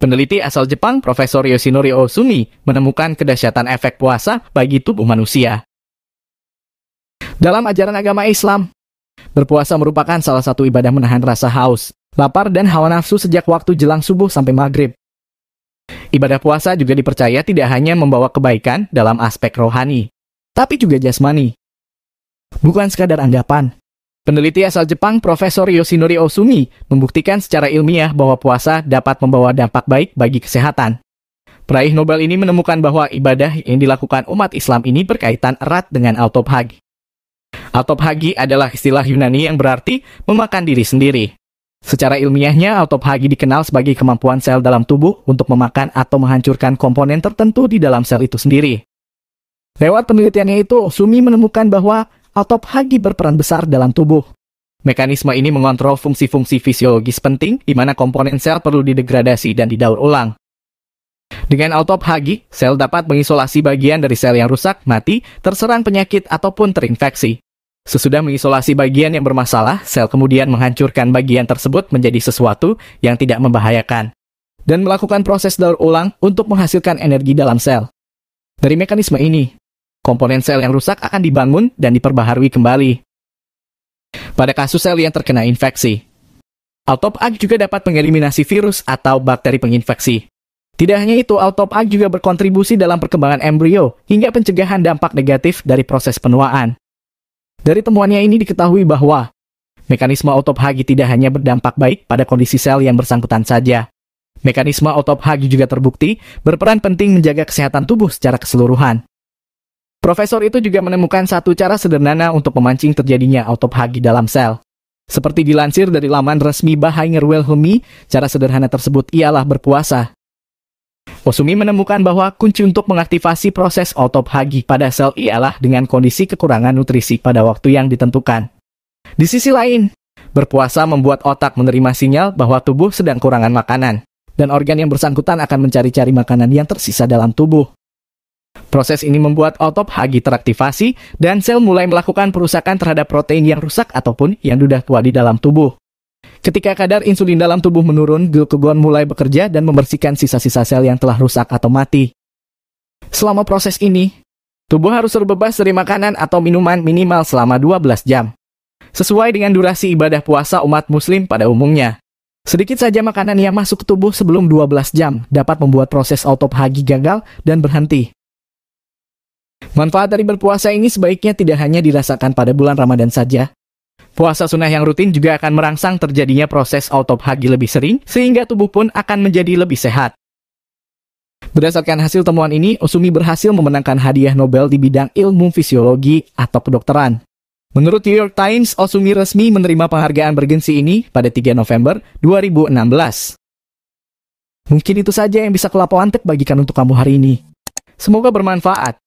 Peneliti asal Jepang Profesor Yoshinori Osumi menemukan kedahsyatan efek puasa bagi tubuh manusia. Dalam ajaran agama Islam, berpuasa merupakan salah satu ibadah menahan rasa haus, lapar dan hawa nafsu sejak waktu jelang subuh sampai maghrib. Ibadah puasa juga dipercaya tidak hanya membawa kebaikan dalam aspek rohani, tapi juga jasmani. Bukan sekadar anggapan, Peneliti asal Jepang Profesor Yoshinori Osumi membuktikan secara ilmiah bahwa puasa dapat membawa dampak baik bagi kesehatan. Peraih Nobel ini menemukan bahwa ibadah yang dilakukan umat Islam ini berkaitan erat dengan autophagy. Autophagy adalah istilah Yunani yang berarti memakan diri sendiri. Secara ilmiahnya, autophagy dikenal sebagai kemampuan sel dalam tubuh untuk memakan atau menghancurkan komponen tertentu di dalam sel itu sendiri. Lewat penelitiannya itu, Sumi menemukan bahwa atau hagi berperan besar dalam tubuh. Mekanisme ini mengontrol fungsi-fungsi fisiologis penting di mana komponen sel perlu didegradasi dan didaur ulang. Dengan HAGI, sel dapat mengisolasi bagian dari sel yang rusak, mati, terserang penyakit ataupun terinfeksi. Sesudah mengisolasi bagian yang bermasalah, sel kemudian menghancurkan bagian tersebut menjadi sesuatu yang tidak membahayakan dan melakukan proses daur ulang untuk menghasilkan energi dalam sel. Dari mekanisme ini, komponen sel yang rusak akan dibangun dan diperbaharui kembali. Pada kasus sel yang terkena infeksi, AutoPAG juga dapat mengeliminasi virus atau bakteri penginfeksi. Tidak hanya itu, AutoPAG juga berkontribusi dalam perkembangan embrio hingga pencegahan dampak negatif dari proses penuaan. Dari temuannya ini diketahui bahwa mekanisme autophagy tidak hanya berdampak baik pada kondisi sel yang bersangkutan saja. Mekanisme autophagy juga terbukti berperan penting menjaga kesehatan tubuh secara keseluruhan. Profesor itu juga menemukan satu cara sederhana untuk memancing terjadinya autophagy dalam sel. Seperti dilansir dari laman resmi Bahinger Wilhelmi, cara sederhana tersebut ialah berpuasa. Osumi menemukan bahwa kunci untuk mengaktifasi proses autophagy pada sel ialah dengan kondisi kekurangan nutrisi pada waktu yang ditentukan. Di sisi lain, berpuasa membuat otak menerima sinyal bahwa tubuh sedang kurangan makanan, dan organ yang bersangkutan akan mencari-cari makanan yang tersisa dalam tubuh. Proses ini membuat otot Hagi teraktivasi dan sel mulai melakukan perusakan terhadap protein yang rusak ataupun yang sudah tua di dalam tubuh. Ketika kadar insulin dalam tubuh menurun, glukagon mulai bekerja dan membersihkan sisa-sisa sel yang telah rusak atau mati. Selama proses ini, tubuh harus terbebas dari makanan atau minuman minimal selama 12 jam. Sesuai dengan durasi ibadah puasa umat muslim pada umumnya. Sedikit saja makanan yang masuk ke tubuh sebelum 12 jam dapat membuat proses autophagi gagal dan berhenti. Manfaat dari berpuasa ini sebaiknya tidak hanya dirasakan pada bulan Ramadan saja. Puasa sunnah yang rutin juga akan merangsang terjadinya proses autophagi lebih sering, sehingga tubuh pun akan menjadi lebih sehat. Berdasarkan hasil temuan ini, Usumi berhasil memenangkan hadiah Nobel di bidang ilmu fisiologi atau kedokteran. Menurut New York Times, Osumi resmi menerima penghargaan bergensi ini pada 3 November 2016. Mungkin itu saja yang bisa kelapau Antek bagikan untuk kamu hari ini. Semoga bermanfaat.